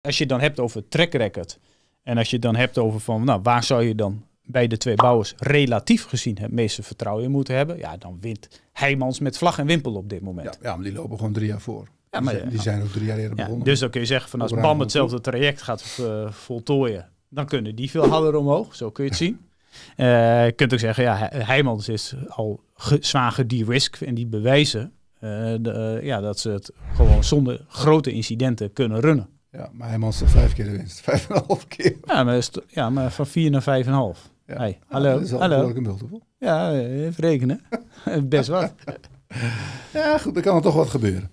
Als je het dan hebt over track record. En als je het dan hebt over van, nou, waar zou je dan bij de twee bouwers relatief gezien het meeste vertrouwen in moeten hebben? Ja, dan wint Heijmans met vlag en wimpel op dit moment. Ja, ja maar die lopen gewoon drie jaar voor. Ja, maar, die, zijn, ook drie jaar eerder begonnen. Dus dan kun je zeggen van als Bam hetzelfde traject gaat eh, voltooien, dan kunnen die veel harder omhoog. Zo kun je het zien. Uh, je kunt ook zeggen, ja, Heijmans is al geswagen die risk, en die bewijzen eh, ja, dat ze het gewoon zonder grote incidenten kunnen runnen. Ja, maar hij al vijf keer de winst. Vijf en een half keer. Ja, maar, ja, maar van vier naar vijf en een half. Ja. Hey, hallo, dat is hallo. een multiple. Ja, eh, even rekenen. Best wat. ja, goed, er kan er toch wat gebeuren.